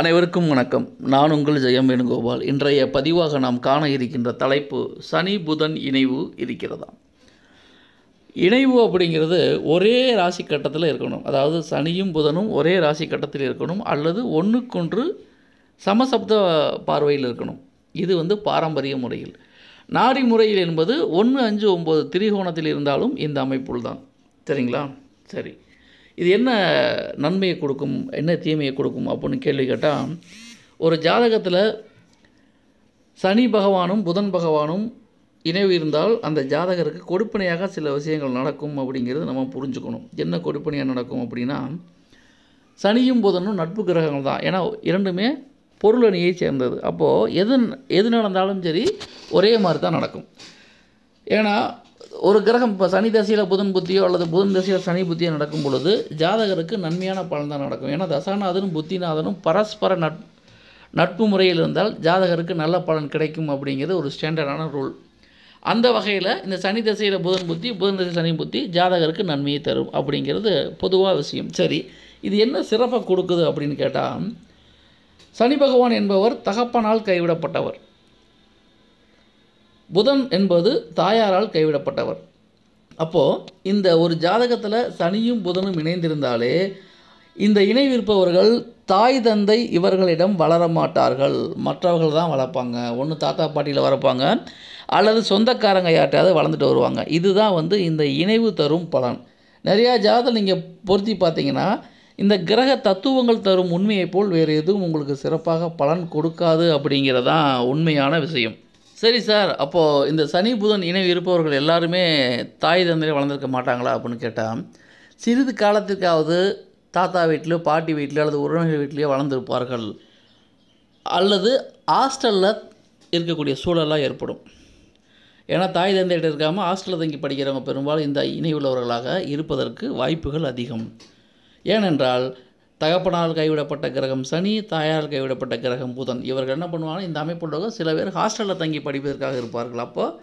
அனைவருக்கும் வணக்கம் நான் உங்கள் ஜெயம் வேணுகோபால் இன்றைய பதிவாக நாம் காண இருக்கின்ற தலைப்பு சனி புதன் இணைவு இருக்கிறதா இணைவு அப்படிங்கிறது ஒரே ராசி கட்டத்தில் இருக்கணும் அதாவது சனியும் புதனும் ஒரே ராசி கட்டத்தில் இருக்கணும் அல்லது ஒன்றுக்கொன்று சமசப்த பார்வையில் இருக்கணும் இது வந்து பாரம்பரிய முறையில் நாடி முறையில் என்பது ஒன்று அஞ்சு ஒம்பது திரிகோணத்தில் இருந்தாலும் இந்த அமைப்புள் தான் சரிங்களா சரி இது என்ன நன்மையை கொடுக்கும் என்ன தீமையை கொடுக்கும் அப்படின்னு கேள்வி கேட்டால் ஒரு ஜாதகத்தில் சனி பகவானும் புதன் பகவானும் இணைவு இருந்தால் அந்த ஜாதகருக்கு கொடுப்பனையாக சில விஷயங்கள் நடக்கும் அப்படிங்கிறது நம்ம புரிஞ்சுக்கணும் என்ன கொடுப்பனையாக நடக்கும் அப்படின்னா சனியும் புதனும் நட்பு கிரகங்கள் தான் ஏன்னா இரண்டுமே பொருள் அணியை சேர்ந்தது அப்போது எது எது நடந்தாலும் சரி ஒரே மாதிரி தான் நடக்கும் ஏன்னா ஒரு கிரகம் இப்போ சனி தசையில் புதன் புத்தியோ அல்லது புதன் தசையில் சனி புத்தியோ நடக்கும் பொழுது ஜாதகருக்கு நன்மையான பலன் தான் நடக்கும் ஏன்னா தசாநாதனும் புத்திநாதனும் பரஸ்பர நட் நட்பு முறையில் இருந்தால் ஜாதகருக்கு நல்ல பலன் கிடைக்கும் அப்படிங்கிறது ஒரு ஸ்டாண்டர்டான ரூல் அந்த வகையில் இந்த சனி தசையில் புதன் புத்தி புதன் தசை சனி புத்தி ஜாதகருக்கு நன்மையை தரும் அப்படிங்கிறது பொதுவாக விஷயம் சரி இது என்ன சிறப்பாக கொடுக்குது அப்படின்னு கேட்டால் சனி பகவான் என்பவர் தகப்பனால் கைவிடப்பட்டவர் புதன் என்பது தாயாரால் கைவிடப்பட்டவர் அப்போது இந்த ஒரு ஜாதகத்தில் சனியும் புதனும் இணைந்திருந்தாலே இந்த இணைவிருப்பவர்கள் தாய் தந்தை இவர்களிடம் வளர மாட்டார்கள் மற்றவர்கள் தான் வளர்ப்பாங்க ஒன்று தாத்தா பாட்டியில் வளர்ப்பாங்க அல்லது சொந்தக்காரங்க யார்ட்டையாவது வளர்ந்துட்டு வருவாங்க இதுதான் வந்து இந்த இணைவு தரும் பலன் நிறையா ஜாதகம் நீங்கள் பொருத்தி பார்த்தீங்கன்னா இந்த கிரக தத்துவங்கள் தரும் உண்மையைப் போல் வேறு எதுவும் உங்களுக்கு சிறப்பாக பலன் கொடுக்காது அப்படிங்கிறதான் உண்மையான விஷயம் சரி சார் அப்போது இந்த சனி புதன் இணைவு இருப்பவர்கள் எல்லாருமே தாய் தந்தையை வளர்ந்துருக்க மாட்டாங்களா அப்படின்னு கேட்டால் சிறிது காலத்திற்காவது தாத்தா வீட்டிலோ பாட்டி வீட்டிலோ அல்லது உறவினர்கள் வீட்டிலையோ வளர்ந்துருப்பார்கள் அல்லது ஹாஸ்டலில் இருக்கக்கூடிய சூழலாக ஏற்படும் ஏன்னா தாய் தந்தையிட்ட இருக்காமல் ஹாஸ்டலில் தங்கி படிக்கிறவங்க பெரும்பாலும் இந்த இணை உள்ளவர்களாக இருப்பதற்கு வாய்ப்புகள் அதிகம் ஏனென்றால் தகப்பனால் கைவிடப்பட்ட கிரகம் சனி தாயால் கைவிடப்பட்ட கிரகம் புதன் இவர்கள் என்ன பண்ணுவாங்கன்னா இந்த அமைப்புள்ளவங்க சில பேர் ஹாஸ்டலில் தங்கி படிப்பதற்காக இருப்பார்கள் அப்போது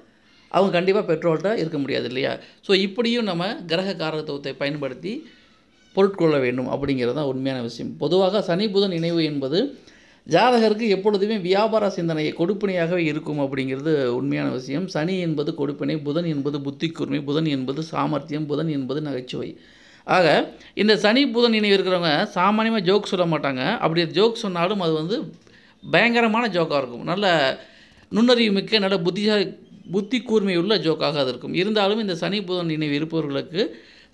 அவங்க கண்டிப்பாக பெற்றோர்கிட்ட இருக்க முடியாது இல்லையா ஸோ இப்படியும் நம்ம கிரக காரகத்துவத்தை பயன்படுத்தி பொருட்கொள்ள வேண்டும் அப்படிங்கிறது தான் உண்மையான விஷயம் பொதுவாக சனி புதன் இணைவு என்பது ஜாதகருக்கு எப்பொழுதுமே வியாபார சிந்தனையை கொடுப்பினையாகவே இருக்கும் அப்படிங்கிறது உண்மையான விஷயம் சனி என்பது கொடுப்பினை புதன் என்பது புத்திக்கூர்மை புதன் என்பது சாமர்த்தியம் புதன் என்பது நகைச்சுவை ஆக இந்த சனி புதன் நினைவு இருக்கிறவங்க சாமானியமாக ஜோக் சொல்ல மாட்டாங்க அப்படி ஜோக் சொன்னாலும் அது வந்து பயங்கரமான ஜோக்காக இருக்கும் நல்ல நுண்ணறிவு மிக்க நல்ல புத்திசாலி புத்தி கூர்மையுள்ள ஜோக்காக அது இருக்கும் இருந்தாலும் இந்த சனி புதன் நினைவு இருப்பவர்களுக்கு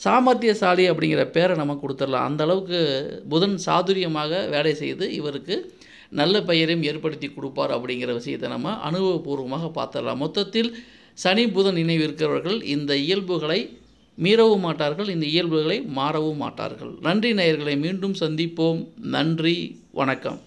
சாமர்த்தியசாலி அப்படிங்கிற பேரை நம்ம கொடுத்துடலாம் அந்த அளவுக்கு புதன் சாதுரியமாக வேலை செய்து இவருக்கு நல்ல பெயரையும் ஏற்படுத்தி கொடுப்பார் அப்படிங்கிற விஷயத்தை நம்ம அனுபவபூர்வமாக பார்த்துடலாம் மொத்தத்தில் சனி புதன் நினைவு இருக்கிறவர்கள் இந்த இயல்புகளை மீறவும் மாட்டார்கள் இந்த இயல்புகளை மாறவும் மாட்டார்கள் நன்றி நேயர்களை மீண்டும் சந்திப்போம் நன்றி வணக்கம்